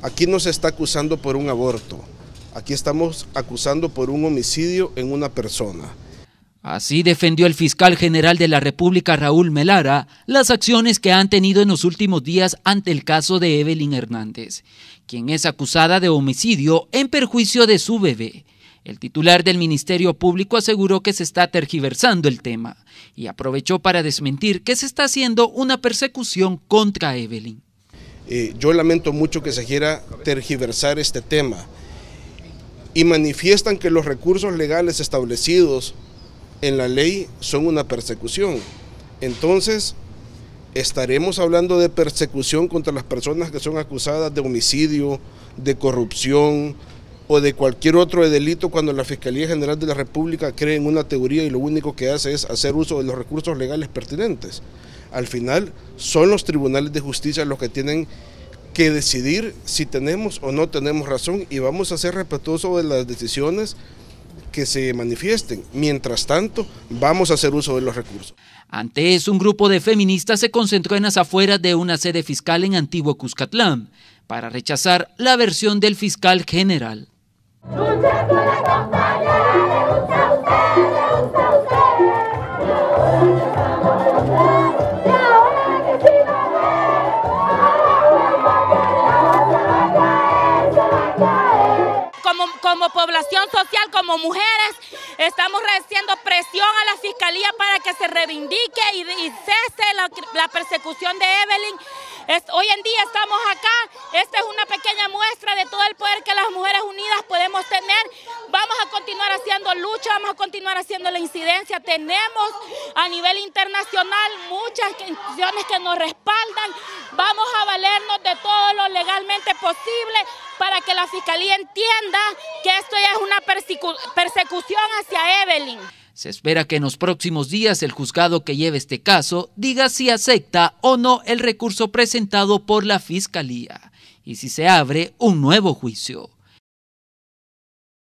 Aquí no se está acusando por un aborto, aquí estamos acusando por un homicidio en una persona. Así defendió el fiscal general de la República, Raúl Melara, las acciones que han tenido en los últimos días ante el caso de Evelyn Hernández, quien es acusada de homicidio en perjuicio de su bebé. El titular del Ministerio Público aseguró que se está tergiversando el tema y aprovechó para desmentir que se está haciendo una persecución contra Evelyn. Eh, yo lamento mucho que se quiera tergiversar este tema y manifiestan que los recursos legales establecidos en la ley son una persecución. Entonces, estaremos hablando de persecución contra las personas que son acusadas de homicidio, de corrupción o de cualquier otro delito cuando la Fiscalía General de la República cree en una teoría y lo único que hace es hacer uso de los recursos legales pertinentes. Al final son los tribunales de justicia los que tienen que decidir si tenemos o no tenemos razón y vamos a ser respetuosos de las decisiones que se manifiesten. Mientras tanto, vamos a hacer uso de los recursos. Antes, un grupo de feministas se concentró en las afueras de una sede fiscal en Antiguo Cuscatlán para rechazar la versión del fiscal general. social como mujeres. Estamos haciendo presión a la Fiscalía para que se reivindique y, cese la, persecución de Evelyn. hoy en día estamos acá, esta es una pequeña continuar haciendo lucha, vamos a continuar haciendo la incidencia. Tenemos a nivel internacional muchas instituciones que nos respaldan. Vamos a valernos de todo lo legalmente posible para que la Fiscalía entienda que esto ya es una persecución hacia Evelyn. Se espera que en los próximos días el juzgado que lleve este caso diga si acepta o no el recurso presentado por la Fiscalía y si se abre un nuevo juicio.